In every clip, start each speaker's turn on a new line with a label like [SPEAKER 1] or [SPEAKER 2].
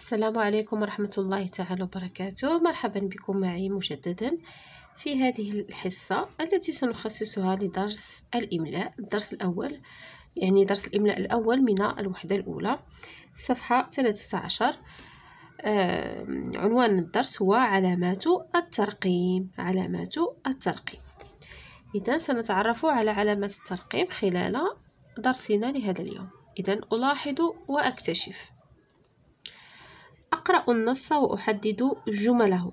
[SPEAKER 1] السلام عليكم ورحمة الله تعالى وبركاته مرحبا بكم معي مجددا في هذه الحصة التي سنخصصها لدرس الإملاء الدرس الأول يعني درس الإملاء الأول من الوحدة الأولى صفحة 13 آه عنوان الدرس هو علامات الترقيم علامات الترقيم إذا سنتعرف على علامات الترقيم خلال درسنا لهذا اليوم إذا ألاحظ وأكتشف أقرأ النص وأحدد جمله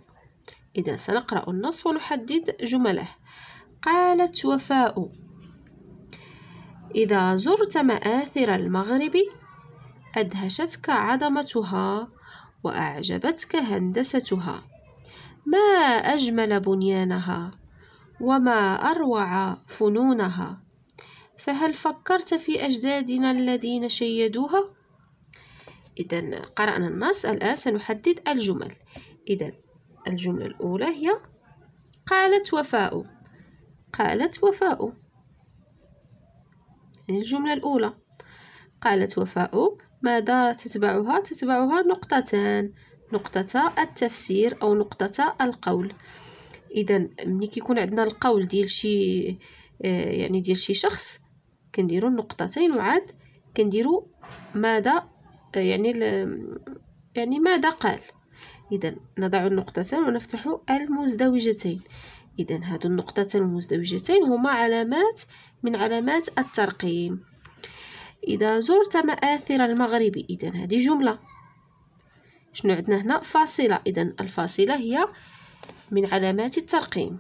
[SPEAKER 1] إذا سنقرأ النص ونحدد جمله قالت وفاء إذا زرت مآثر المغرب أدهشتك عظمتها وأعجبتك هندستها ما أجمل بنيانها وما أروع فنونها فهل فكرت في أجدادنا الذين شيدوها؟ إذا قرأنا النص الآن سنحدد الجمل إذا الجملة الأولى هي قالت وفاء قالت وفاء يعني الجملة الأولى قالت وفاء ماذا تتبعها تتبعها نقطتان نقطة التفسير أو نقطة القول إذا ملي كيكون عندنا القول ديال شي آه، يعني ديال شي شخص كنديرو النقطتين وعاد كنديرو ماذا يعني يعني ماذا قال إذا نضع النقطتان ونفتح المزدوجتين إذا هذو النقطتان المزدوجتين هما علامات من علامات الترقيم إذا زرت مآثر المغرب إذا هذه جملة شنو عندنا هنا فاصلة إذا الفاصلة هي من علامات الترقيم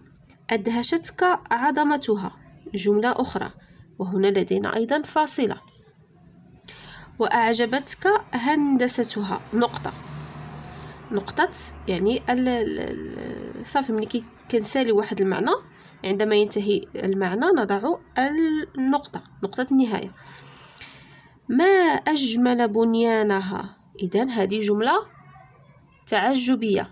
[SPEAKER 1] أدهشتك عظمتها جملة أخرى وهنا لدينا أيضا فاصلة وأعجبتك هندستها نقطة نقطة يعني صافي ملي كنسالي واحد المعنى عندما ينتهي المعنى نضع النقطة نقطة النهاية ما أجمل بنيانها إذا هذه جملة تعجبية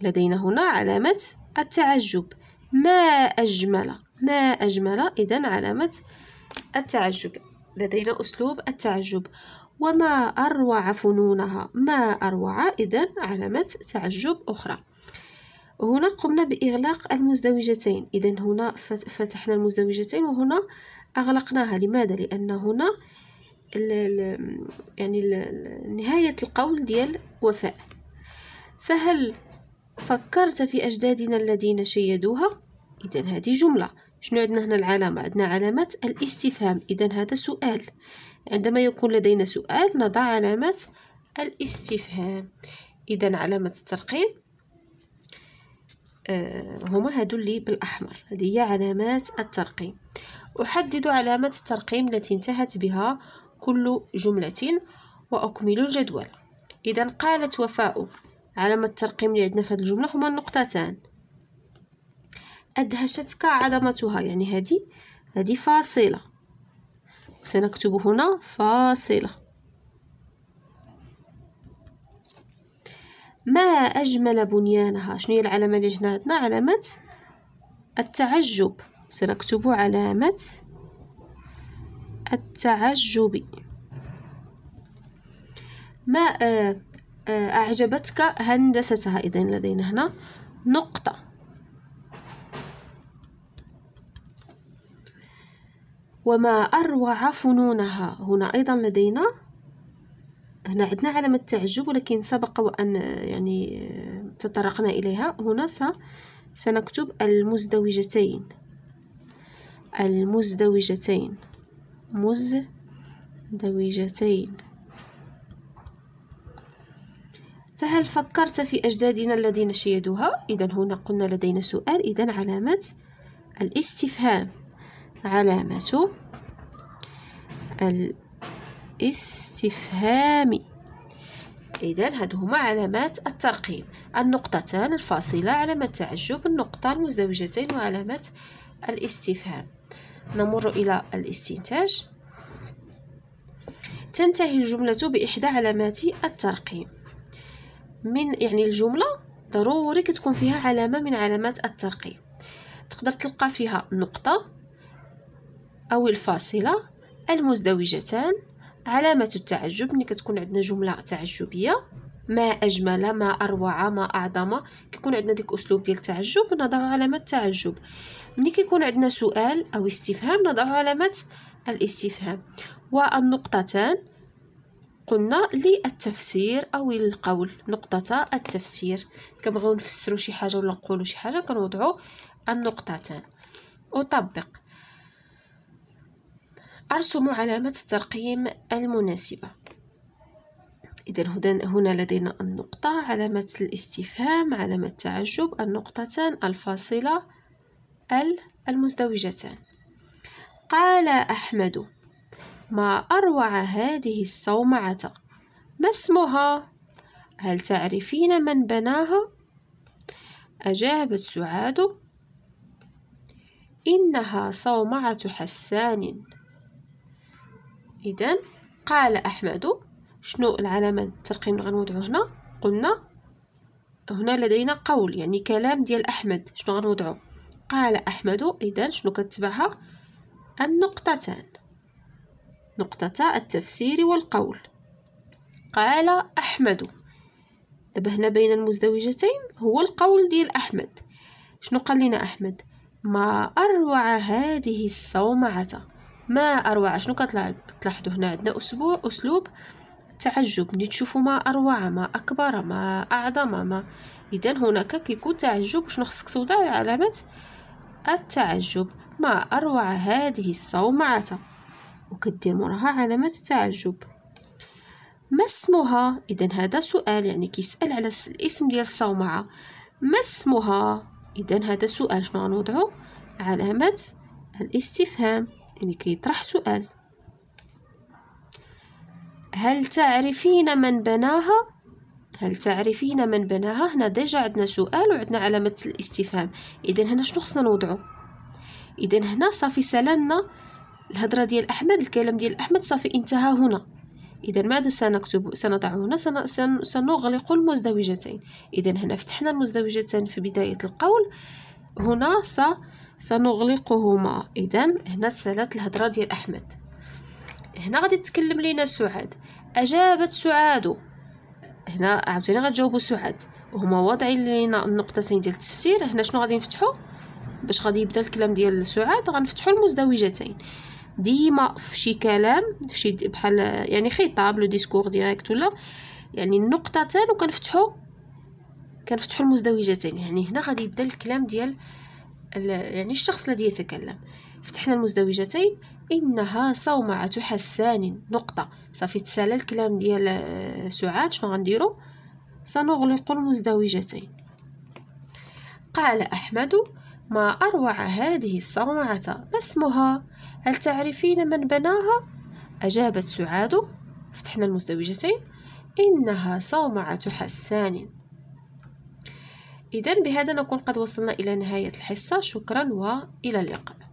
[SPEAKER 1] لدينا هنا علامة التعجب ما أجمل ما أجمل إذا علامة التعجب لدينا أسلوب التعجب وما أروع فنونها ما أروع إذا علامة تعجب أخرى هنا قمنا بإغلاق المزدوجتين إذا هنا فتحنا المزدوجتين وهنا أغلقناها لماذا؟ لأن هنا الـ الـ يعني الـ الـ نهاية القول ديال وفاء فهل فكرت في أجدادنا الذين شيدوها؟ إذا هذه جملة شنو عندنا هنا العلامة عندنا علامة الاستفهام إذا هذا سؤال عندما يكون لدينا سؤال نضع علامة الاستفهام إذا علامة الترقيم آه، هما هادو اللي بالأحمر هذه هي علامات الترقيم أحدد علامة الترقيم التي انتهت بها كل جملة وأكمل الجدول إذا قالت وفاء علامة الترقيم اللي عندنا في هذه الجملة هما النقطتان أدهشتك عظمتها يعني هذه هذه فاصلة سنكتب هنا فاصلة ما أجمل بنيانها شنو هي العلامة اللي هنا عندنا علامة التعجب سنكتب علامة التعجب ما آه، آه، أعجبتك هندستها إذن لدينا هنا نقطة وما أروع فنونها هنا أيضا لدينا هنا عندنا علامة تعجب ولكن سبق وأن يعني تطرقنا إليها هنا سنكتب المزدوجتين المزدوجتين مزدوجتين فهل فكرت في أجدادنا الذين شيدوها؟ إذا هنا قلنا لدينا سؤال إذا علامة الاستفهام علامة الاستفهام إذا هادو هما علامات الترقيم النقطتان الفاصلة علامة التعجب النقطة المزدوجتين وعلامة الاستفهام نمر إلى الاستنتاج تنتهي الجملة بإحدى علامات الترقيم من يعني الجملة ضروري كتكون فيها علامة من علامات الترقيم تقدر تلقى فيها نقطة أو الفاصلة المزدوجتان علامة التعجب ملي كتكون عندنا جملة تعجبية ما أجمل ما أروع ما أعظم كيكون عندنا ديك أسلوب ديال التعجب نضع علامة التعجب ملي كيكون عندنا سؤال أو استفهام نضع علامة الاستفهام والنقطتان قلنا للتفسير او القول نقطه التفسير كنبغيو نفسرو شي حاجه ولا نقولو شي حاجه كنوضعو النقطتان اطبق أرسم علامة الترقيم المناسبة إذا هنا لدينا النقطة علامة الاستفهام علامة التعجب النقطتان الفاصلة المزدوجتان قال أحمد ما أروع هذه الصومعة ما اسمها؟ هل تعرفين من بناها؟ أجابت سعاد إنها صومعة حسان إذا قال أحمد شنو العلامة الترقيم اللي غنوضعو هنا قلنا هنا لدينا قول يعني كلام ديال أحمد شنو غنوضعو قال أحمد إذا شنو كتبعها النقطتان نقطتا التفسير والقول قال أحمد دابا هنا بين المزدوجتين هو القول ديال أحمد شنو قال لنا أحمد ما أروع هذه الصومعة ما أروع شنو كتلاحظوا هنا عندنا أسبوع أسلوب تعجب ملي تشوفوا ما أروع ما أكبر ما أعظم ما إذا هناك كيكون تعجب شنو خصك توضع علامة التعجب ما أروع هذه الصومعة وكدير موراها علامة التعجب ما اسمها إذا هذا سؤال يعني كيسأل على الاسم ديال الصومعة ما اسمها إذا هذا سؤال شنو غنوضعو علامة الاستفهام يعني كيطرح سؤال هل تعرفين من بناها هل تعرفين من بناها هنا ديجا عندنا سؤال وعندنا علامه الاستفهام اذا هنا شنو خصنا نوضعو اذا هنا صافي سالنا الهضره ديال احمد الكلام ديال احمد صافي انتهى هنا إذا ماذا سنكتب سنضع هنا سن... سنغلق المزدوجتين إذا هنا فتحنا المزدوجتين في بداية القول هنا س سنغلقهما اذا هنا سالات الهضره ديال احمد هنا غادي تكلم لينا سعاد اجابت سعاد هنا عاوتاني غتجاوبوا سعاد وهما واضعين لينا النقطتين ديال التفسير هنا شنو غادي نفتحو باش غادي يبدا الكلام ديال سعاد غنفتحو المزدوجتين ديما في شي كلام في شي بحال يعني خطاب لو ديسكور ديريكت ولا يعني النقطتان وكنفتحو كنفتحو المزدوجتين يعني هنا غادي يبدا الكلام ديال يعني الشخص الذي يتكلم فتحنا المزدوجتين انها صومعه حسان نقطه صافي تسالى الكلام ديال آه، سعاد شنو غنديرو سنغلق المزدوجتين قال احمد ما اروع هذه الصومعه ما اسمها هل تعرفين من بناها اجابت سعاد فتحنا المزدوجتين انها صومعه حسان إذا بهذا نكون قد وصلنا إلى نهاية الحصة شكرا وإلى اللقاء